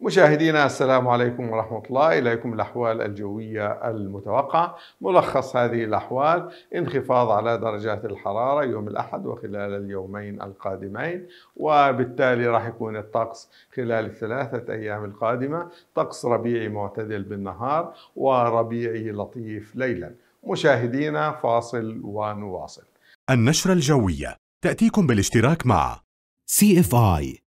مشاهدينا السلام عليكم ورحمة الله إليكم الأحوال الجوية المتوقعة ملخص هذه الأحوال انخفاض على درجات الحرارة يوم الأحد وخلال اليومين القادمين وبالتالي راح يكون الطقس خلال الثلاثة أيام القادمة طقس ربيعي معتدل بالنهار وربيعي لطيف ليلا مشاهدينا فاصل ونواصل النشرة الجوية تأتيكم بالاشتراك مع CFI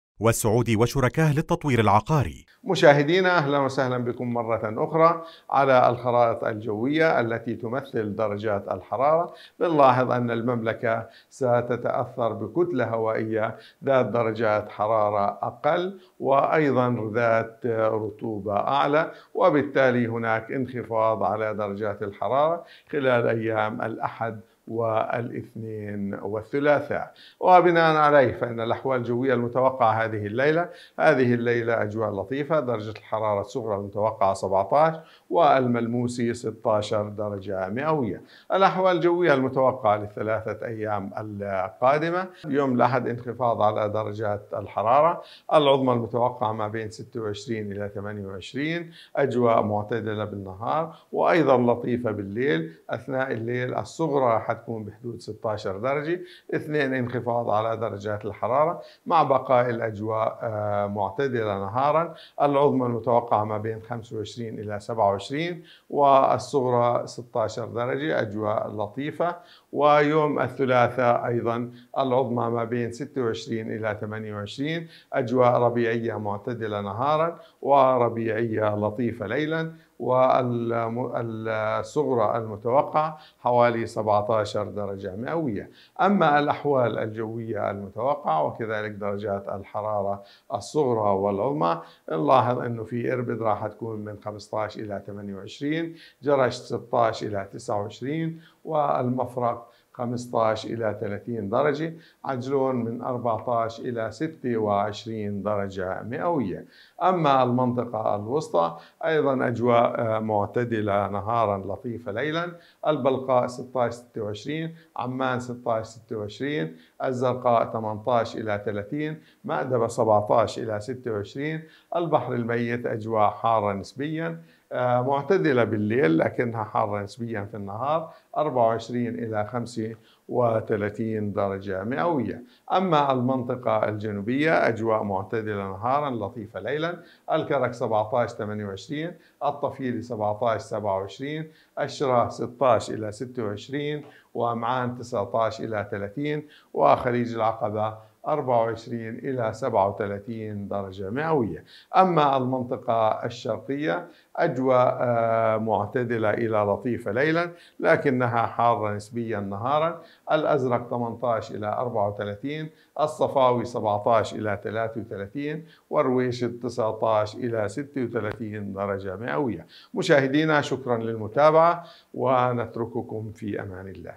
والسعودي وشركاه للتطوير العقاري مشاهدينا أهلا وسهلا بكم مرة أخرى على الخرائط الجوية التي تمثل درجات الحرارة بنلاحظ أن المملكة ستتأثر بكتلة هوائية ذات درجات حرارة أقل وأيضا ذات رطوبة أعلى وبالتالي هناك انخفاض على درجات الحرارة خلال أيام الأحد والاثنين والثلاثاء وبناء عليه فإن الأحوال الجوية المتوقعة هذه الليلة هذه الليلة أجواء لطيفة درجة الحرارة الصغرى المتوقعة 17 والملموسي 16 درجة مئوية الأحوال الجوية المتوقعة للثلاثة أيام القادمة يوم الأحد انخفاض على درجات الحرارة العظمى المتوقعة ما بين 26 إلى 28 أجواء معتدلة بالنهار وأيضا لطيفة بالليل أثناء الليل الصغرى حتكون بحدود 16 درجة اثنين انخفاض على درجات الحرارة مع بقاء الأجواء آه، معتدلة نهارا العظمى المتوقعة ما بين 25 إلى 27 والصغرى 16 درجة أجواء لطيفة ويوم الثلاثاء أيضا العظمى ما بين 26 إلى 28 أجواء ربيعية معتدلة نهارا وربيعية لطيفة ليلا والصغرى المتوقعة حوالي 17 درجة مئوية أما الأحوال الجوية المتوقعة وكذلك درجات الحرارة الصغرى والعظمى نلاحظ أنه في إربد راح تكون من 15 إلى 28 جرش 16 إلى 29 والمفرق 15 إلى 30 درجة عجلون من 14 إلى 26 درجة مئوية أما المنطقة الوسطى أيضا أجواء آه، معتدلة نهارا لطيفة ليلا البلقاء 16 26 عمان 16 26 الزرقاء 18 إلى 30 مأدبة 17 إلى 26 البحر الميت أجواء حارة نسبيا آه، معتدلة بالليل لكنها حارة نسبيا في النهار 24 إلى 25 35 درجة مئوية أما المنطقة الجنوبية أجواء معتدلة نهارا لطيفة ليلا الكرك 17 28 الطفيل 17 27 الشراه 16 إلى 26 ومعان 19 إلى 30 وخليج العقبة 24 إلى 37 درجة مئوية أما المنطقة الشرقية أجواء آه، معتدلة إلى لطيفة ليلا لكنها حارة نسبيا نهارا الأزرق 18 إلى 34 الصفاوي 17 إلى 33 والرويش 19 إلى 36 درجة مئوية مشاهدينا شكرا للمتابعة ونترككم في أمان الله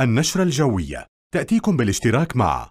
النشرة الجوية تأتيكم بالاشتراك مع